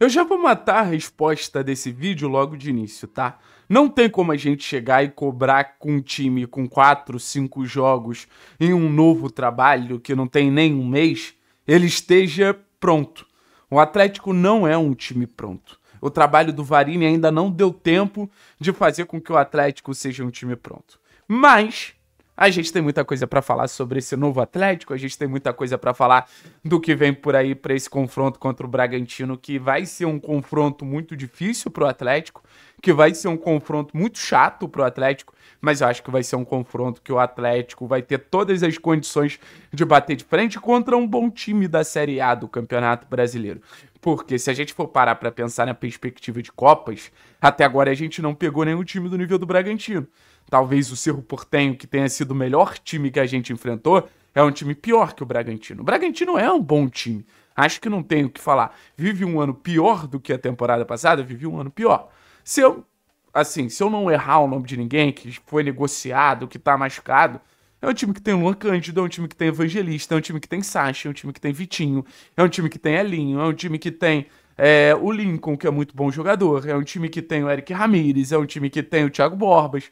Eu já vou matar a resposta desse vídeo logo de início, tá? Não tem como a gente chegar e cobrar com um time com 4, 5 jogos em um novo trabalho que não tem nem um mês, ele esteja pronto. O Atlético não é um time pronto. O trabalho do Varini ainda não deu tempo de fazer com que o Atlético seja um time pronto. Mas a gente tem muita coisa para falar sobre esse novo Atlético, a gente tem muita coisa para falar do que vem por aí para esse confronto contra o Bragantino, que vai ser um confronto muito difícil para o Atlético, que vai ser um confronto muito chato para o Atlético, mas eu acho que vai ser um confronto que o Atlético vai ter todas as condições de bater de frente contra um bom time da Série A do Campeonato Brasileiro. Porque se a gente for parar para pensar na perspectiva de Copas, até agora a gente não pegou nenhum time do nível do Bragantino talvez o Cerro Portenho, que tenha sido o melhor time que a gente enfrentou, é um time pior que o Bragantino. O Bragantino é um bom time. Acho que não tenho o que falar. Vive um ano pior do que a temporada passada, vive um ano pior. Se eu, assim, se eu não errar o nome de ninguém que foi negociado, que tá machucado, é um time que tem Luan Cândido, é um time que tem Evangelista, é um time que tem Sacha, é um time que tem Vitinho, é um time que tem Elinho, é um time que tem é, o Lincoln, que é muito bom jogador, é um time que tem o Eric Ramírez, é um time que tem o Thiago Borbas.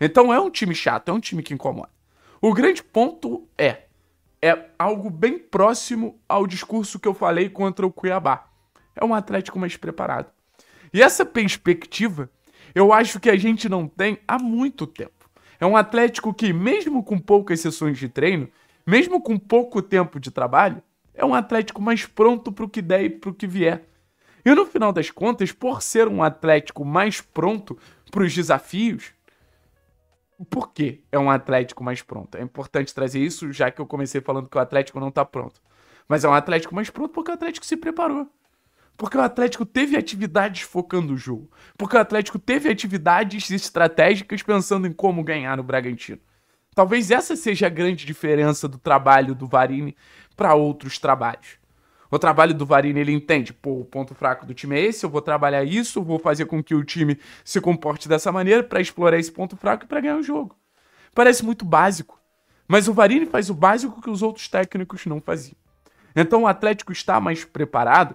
Então é um time chato, é um time que incomoda. O grande ponto é, é algo bem próximo ao discurso que eu falei contra o Cuiabá. É um Atlético mais preparado. E essa perspectiva, eu acho que a gente não tem há muito tempo. É um Atlético que, mesmo com poucas sessões de treino, mesmo com pouco tempo de trabalho, é um Atlético mais pronto para o que der e para o que vier. E no final das contas, por ser um Atlético mais pronto para os desafios, por que é um Atlético mais pronto. É importante trazer isso, já que eu comecei falando que o Atlético não tá pronto. Mas é um Atlético mais pronto porque o Atlético se preparou. Porque o Atlético teve atividades focando o jogo. Porque o Atlético teve atividades estratégicas pensando em como ganhar no Bragantino. Talvez essa seja a grande diferença do trabalho do Varini para outros trabalhos. O trabalho do Varini, ele entende, pô, o ponto fraco do time é esse, eu vou trabalhar isso, vou fazer com que o time se comporte dessa maneira para explorar esse ponto fraco e para ganhar o jogo. Parece muito básico, mas o Varini faz o básico que os outros técnicos não faziam. Então o Atlético está mais preparado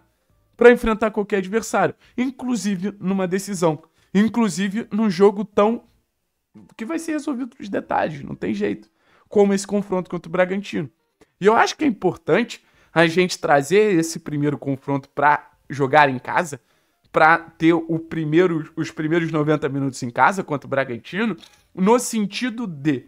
para enfrentar qualquer adversário, inclusive numa decisão, inclusive num jogo tão que vai ser resolvido nos detalhes, não tem jeito, como esse confronto contra o Bragantino. E eu acho que é importante a gente trazer esse primeiro confronto para jogar em casa, para ter o primeiro, os primeiros 90 minutos em casa contra o Bragantino, no sentido de,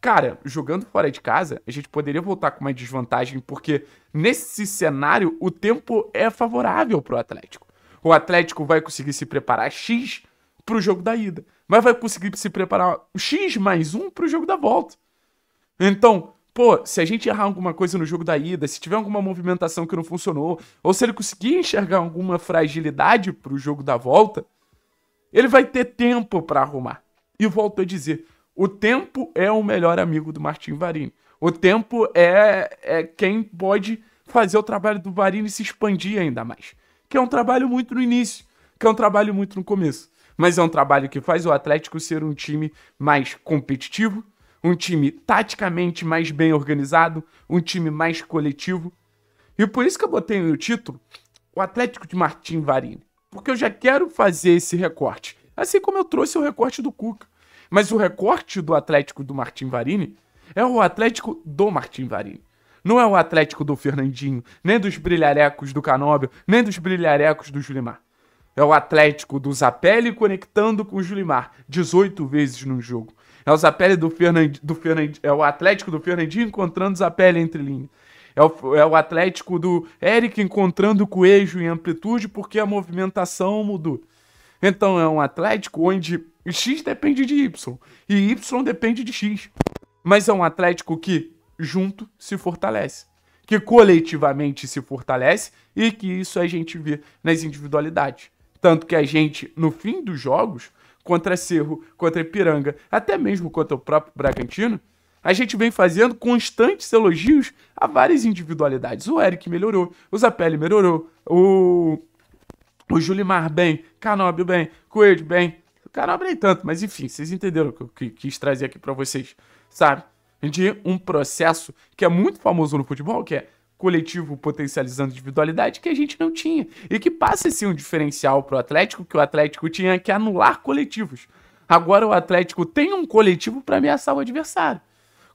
cara, jogando fora de casa, a gente poderia voltar com uma desvantagem, porque nesse cenário o tempo é favorável para o Atlético. O Atlético vai conseguir se preparar X para o jogo da ida, mas vai conseguir se preparar X mais um para o jogo da volta. Então, pô, se a gente errar alguma coisa no jogo da ida, se tiver alguma movimentação que não funcionou, ou se ele conseguir enxergar alguma fragilidade pro jogo da volta, ele vai ter tempo para arrumar. E volto a dizer, o tempo é o melhor amigo do Martin Varini. O tempo é, é quem pode fazer o trabalho do Varini se expandir ainda mais. Que é um trabalho muito no início, que é um trabalho muito no começo. Mas é um trabalho que faz o Atlético ser um time mais competitivo, um time taticamente mais bem organizado, um time mais coletivo. E por isso que eu botei no título o Atlético de Martim Varini, porque eu já quero fazer esse recorte. Assim como eu trouxe o recorte do Cuca. Mas o recorte do Atlético do Martim Varini é o Atlético do Martim Varini. Não é o Atlético do Fernandinho, nem dos brilharecos do Canóbio, nem dos brilharecos do Julimar. É o Atlético do Zapelli conectando com o Julimar 18 vezes num jogo. É o Zapelli do Fernandinho, do Fernand, é o Atlético do Fernandinho encontrando Zapelli entre linhas. É o, é o Atlético do Eric encontrando o Coelho em amplitude porque a movimentação mudou. Então é um Atlético onde X depende de Y e Y depende de X. Mas é um Atlético que, junto, se fortalece. Que coletivamente se fortalece e que isso a gente vê nas individualidades. Tanto que a gente, no fim dos jogos, contra Cerro, contra Ipiranga, até mesmo contra o próprio Bragantino, a gente vem fazendo constantes elogios a várias individualidades. O Eric melhorou, o Zapelli melhorou, o, o Julimar bem, Canobio bem, Coelho bem. O Canobio nem tanto, mas enfim, vocês entenderam o que eu que, quis trazer aqui para vocês, sabe? De um processo que é muito famoso no futebol, que é coletivo potencializando individualidade que a gente não tinha. E que passa sim um diferencial para o Atlético, que o Atlético tinha que anular coletivos. Agora o Atlético tem um coletivo para ameaçar o adversário.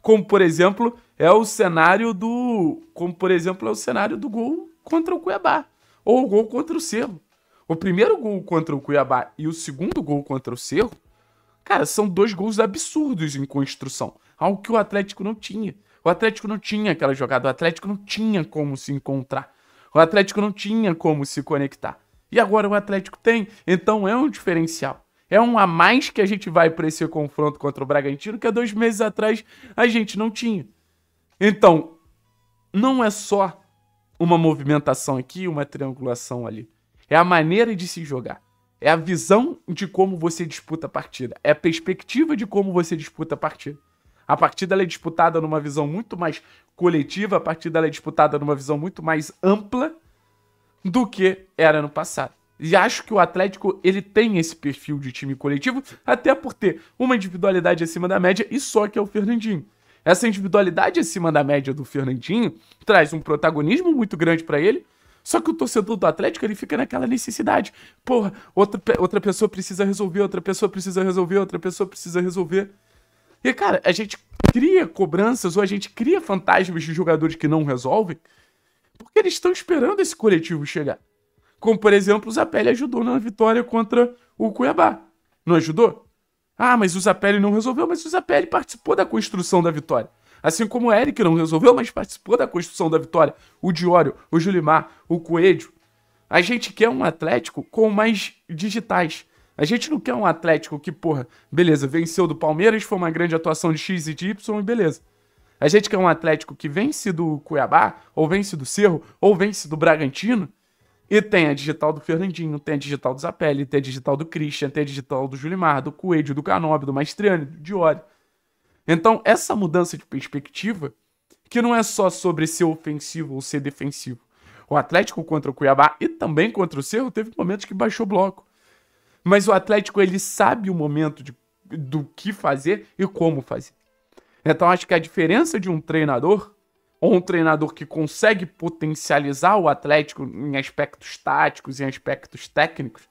Como, por exemplo, é o cenário do. Como, por exemplo, é o cenário do gol contra o Cuiabá. Ou o gol contra o Cerro. O primeiro gol contra o Cuiabá e o segundo gol contra o Cerro, cara, são dois gols absurdos em construção. Algo que o Atlético não tinha. O Atlético não tinha aquela jogada, o Atlético não tinha como se encontrar. O Atlético não tinha como se conectar. E agora o Atlético tem, então é um diferencial. É um a mais que a gente vai para esse confronto contra o Bragantino que há dois meses atrás a gente não tinha. Então, não é só uma movimentação aqui, uma triangulação ali. É a maneira de se jogar. É a visão de como você disputa a partida. É a perspectiva de como você disputa a partida. A partida é disputada numa visão muito mais coletiva, a partida é disputada numa visão muito mais ampla do que era no passado. E acho que o Atlético ele tem esse perfil de time coletivo, até por ter uma individualidade acima da média e só que é o Fernandinho. Essa individualidade acima da média do Fernandinho traz um protagonismo muito grande para ele, só que o torcedor do Atlético ele fica naquela necessidade. Porra, outra, outra pessoa precisa resolver, outra pessoa precisa resolver, outra pessoa precisa resolver. E, cara, a gente cria cobranças ou a gente cria fantasmas de jogadores que não resolvem porque eles estão esperando esse coletivo chegar. Como, por exemplo, o Zapelli ajudou na vitória contra o Cuiabá. Não ajudou? Ah, mas o Zapelli não resolveu, mas o Zapelli participou da construção da vitória. Assim como o Eric não resolveu, mas participou da construção da vitória. O Diório, o Julimar, o Coelho. A gente quer um Atlético com mais digitais. A gente não quer um Atlético que, porra, beleza, venceu do Palmeiras, foi uma grande atuação de X e de Y e beleza. A gente quer um Atlético que vence do Cuiabá, ou vence do Cerro, ou vence do Bragantino, e tem a digital do Fernandinho, tem a digital do Zapelli, tem a digital do Christian, tem a digital do Julimar, do Coelho, do Canobi, do Maestriani, do Diori. Então, essa mudança de perspectiva, que não é só sobre ser ofensivo ou ser defensivo. O Atlético contra o Cuiabá e também contra o Cerro teve momentos que baixou bloco. Mas o Atlético ele sabe o momento de, do que fazer e como fazer. Então acho que a diferença de um treinador ou um treinador que consegue potencializar o Atlético em aspectos táticos e aspectos técnicos,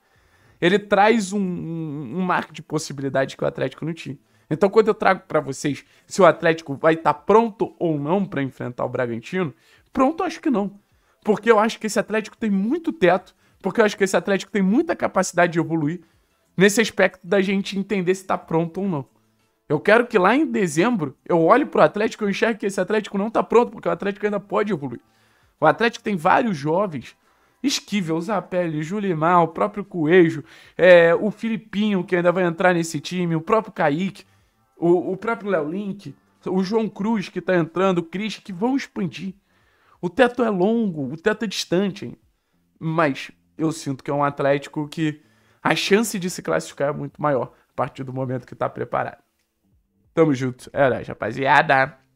ele traz um, um, um marco de possibilidade que o Atlético não tinha. Então, quando eu trago para vocês se o Atlético vai estar tá pronto ou não para enfrentar o Bragantino, pronto, acho que não. Porque eu acho que esse Atlético tem muito teto porque eu acho que esse Atlético tem muita capacidade de evoluir nesse aspecto da gente entender se tá pronto ou não. Eu quero que lá em dezembro eu olhe pro Atlético e enxergue que esse Atlético não tá pronto, porque o Atlético ainda pode evoluir. O Atlético tem vários jovens. Esquivel, Zapelli, Julimar, o próprio Coelho, é, o Filipinho, que ainda vai entrar nesse time, o próprio Kaique, o, o próprio Léo Link, o João Cruz, que tá entrando, o Cris, que vão expandir. O teto é longo, o teto é distante, hein? mas eu sinto que é um Atlético que a chance de se classificar é muito maior a partir do momento que tá preparado. Tamo junto. É nóis, rapaziada.